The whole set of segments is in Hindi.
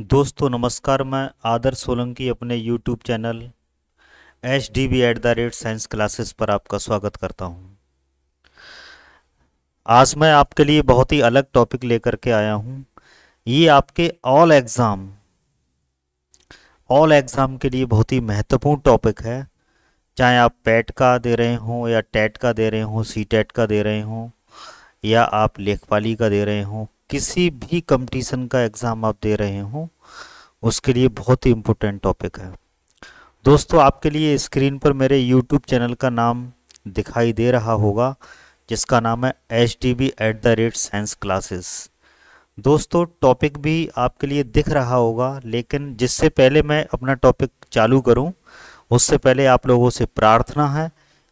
दोस्तों नमस्कार मैं आदर सोलंकी अपने YouTube channel H D B at the rate science classes पर आपका स्वागत करता हूं। आज मैं आपके लिए बहुत ही अलग टॉपिक लेकर के आया हूं। ये आपके ऑल एग्ज़ाम ऑल एग्ज़ाम के लिए बहुत ही महत्वपूर्ण टॉपिक है चाहे आप पैट e का दे रहे हों या टेट e का दे रहे हों सी टेट e का दे रहे हों या आप लेखपाली का दे रहे हों किसी भी कंपटीशन का एग्ज़ाम आप दे रहे हों उसके लिए बहुत ही इम्पोर्टेंट टॉपिक है दोस्तों आपके लिए स्क्रीन पर मेरे यूट्यूब चैनल का नाम दिखाई दे रहा होगा जिसका नाम है H D B at the rate science classes दोस्तों टॉपिक भी आपके लिए दिख रहा होगा लेकिन जिससे पहले मैं अपना टॉपिक चालू करूं उससे पहले आप लोगों से प्रार्थना है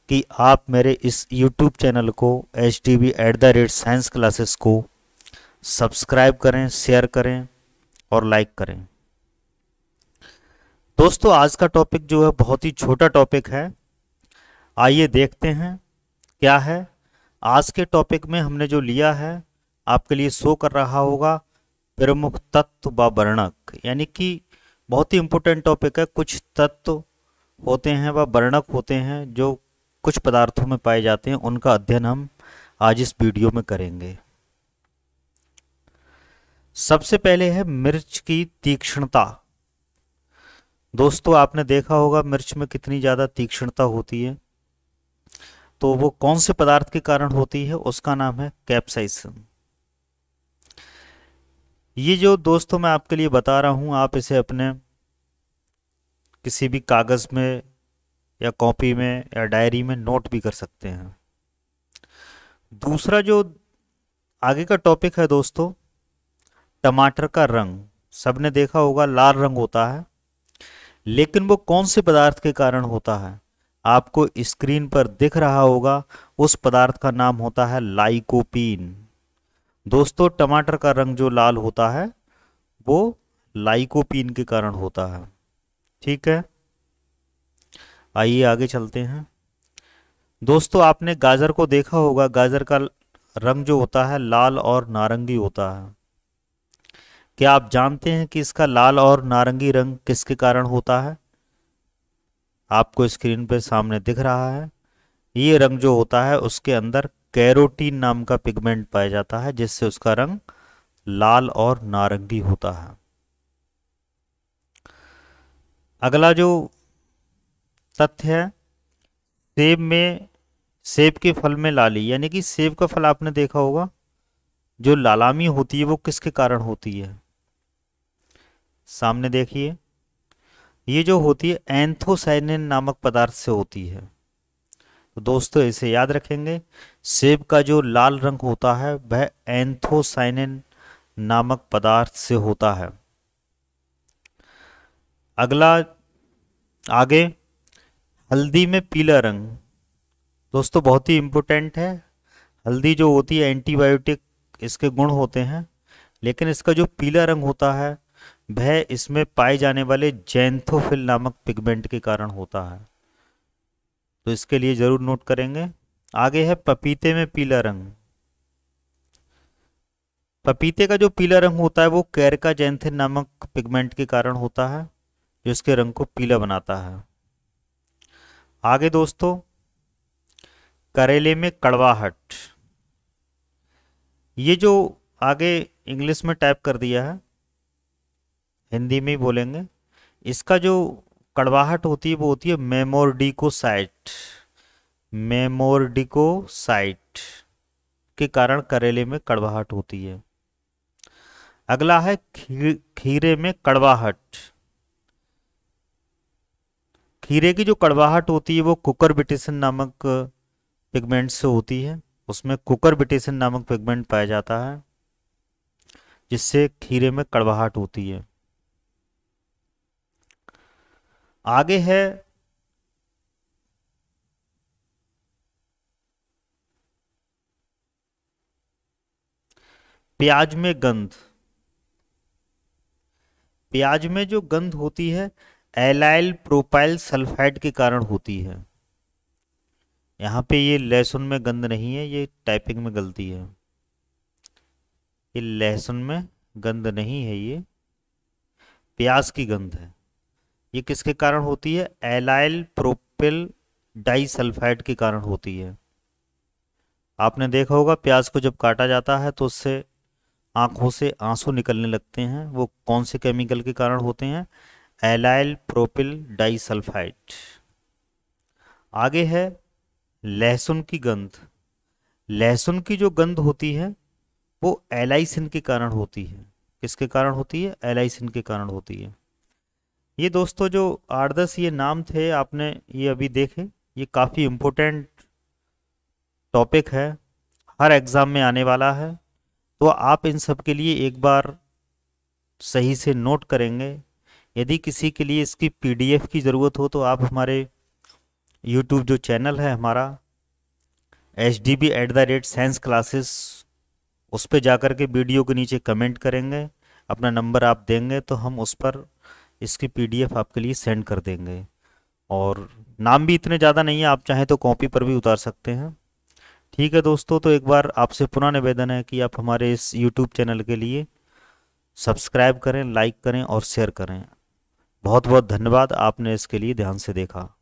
कि आप मेरे इस यूट्यूब चैनल को H D B at the rate science classes को सब्सक्राइब करें शेयर करें और लाइक करें दोस्तों आज का टॉपिक जो है बहुत ही छोटा टॉपिक है आइए देखते हैं क्या है आज के टॉपिक में हमने जो लिया है आपके लिए शो कर रहा होगा प्रमुख तत्व व वर्णक यानी कि बहुत ही इम्पोर्टेंट टॉपिक है कुछ तत्व होते हैं व वर्णक होते हैं जो कुछ पदार्थों में पाए जाते हैं उनका अध्ययन हम आज इस वीडियो में करेंगे सबसे पहले है मिर्च की तीक्ष्णता दोस्तों आपने देखा होगा मिर्च में कितनी ज़्यादा तीक्ष्णता होती है तो वो कौन से पदार्थ के कारण होती है उसका नाम है कैप्साइसिन ये जो दोस्तों मैं आपके लिए बता रहा हूं आप इसे अपने किसी भी कागज़ में या कॉपी में या डायरी में नोट भी कर सकते हैं दूसरा जो आगे का टॉपिक है दोस्तों टमाटर का रंग सबने देखा होगा लाल रंग होता है लेकिन वो कौन से पदार्थ के कारण होता है आपको स्क्रीन पर दिख रहा होगा उस पदार्थ का नाम होता है लाइकोपीन दोस्तों टमाटर का रंग जो लाल होता है वो लाइकोपीन के कारण होता है ठीक है आइए आगे चलते हैं दोस्तों आपने गाजर को देखा होगा गाजर का रंग जो होता है लाल और नारंगी होता है क्या आप जानते हैं कि इसका लाल और नारंगी रंग किसके कारण होता है आपको स्क्रीन पर सामने दिख रहा है ये रंग जो होता है उसके अंदर कैरोटीन नाम का पिगमेंट पाया जाता है जिससे उसका रंग लाल और नारंगी होता है अगला जो तथ्य है सेब में सेब के फल में लाली यानी कि सेब का फल आपने देखा होगा जो लालामी होती है वो किसके कारण होती है सामने देखिए ये जो होती है एंथोसाइनिन नामक पदार्थ से होती है तो दोस्तों इसे याद रखेंगे सेब का जो लाल रंग होता है वह एंथोसाइनिन नामक पदार्थ से होता है अगला आगे हल्दी में पीला रंग दोस्तों बहुत ही इंपॉर्टेंट है हल्दी जो होती है एंटीबायोटिक इसके गुण होते हैं लेकिन इसका जो पीला रंग होता है वह इसमें पाए जाने वाले जैंथोफिल नामक पिगमेंट के कारण होता है तो इसके लिए ज़रूर नोट करेंगे आगे है पपीते में पीला रंग पपीते का जो पीला रंग होता है वो कैरका जैंथिन नामक पिगमेंट के कारण होता है जो इसके रंग को पीला बनाता है आगे दोस्तों करेले में कड़वाहट ये जो आगे इंग्लिश में टाइप कर दिया है हिंदी में ही बोलेंगे इसका जो कड़वाहट होती है वो होती है मेमोरडिकोसाइट मेमोरडिकोसाइट के कारण करेले में कड़वाहट होती है अगला है खी, खीरे में कड़वाहट खीरे की जो कड़वाहट होती है वो कुकर बिटिसन नामक पिगमेंट से होती है उसमें कुकर बिटेशन नामक पिगमेंट पाया जाता है जिससे खीरे में कड़वाहट होती है आगे है प्याज में गंध प्याज में जो गंध होती है एलाइल प्रोपाइल सल्फाइड के कारण होती है यहाँ पे ये लहसुन में गंद नहीं है ये टाइपिंग में गलती है ये लहसुन में गंद नहीं है ये प्याज की गंध है ये किसके कारण होती है एलाइल प्रोपिल डाइसल्फाइड के कारण होती है आपने देखा होगा प्याज को जब काटा जाता है तो उससे आंखों से आंसू निकलने लगते हैं वो कौन से केमिकल के कारण होते हैं एलाइल प्रोपिल डाइसल्फाइड आगे है लहसुन की गंध लहसुन की जो गंध होती है वो एलाइसिन के कारण होती है किसके कारण होती है एलाइसिन के कारण होती है ये दोस्तों जो आठ दस ये नाम थे आपने ये अभी देखे ये काफ़ी इम्पोर्टेंट टॉपिक है हर एग्ज़ाम में आने वाला है तो आप इन सब के लिए एक बार सही से नोट करेंगे यदि किसी के लिए इसकी पीडीएफ की ज़रूरत हो तो आप हमारे यूट्यूब जो चैनल है हमारा H D B at the rate science classes उस पर जा कर के वीडियो के नीचे कमेंट करेंगे अपना नंबर आप देंगे तो हम उस पर इसकी पीडीएफ आपके लिए सेंड कर देंगे और नाम भी इतने ज़्यादा नहीं है आप चाहें तो कॉपी पर भी उतार सकते हैं ठीक है दोस्तों तो एक बार आपसे पुनः निवेदन है कि आप हमारे इस यूट्यूब चैनल के लिए सब्सक्राइब करें लाइक करें और शेयर करें बहुत बहुत धन्यवाद आपने इसके लिए ध्यान से देखा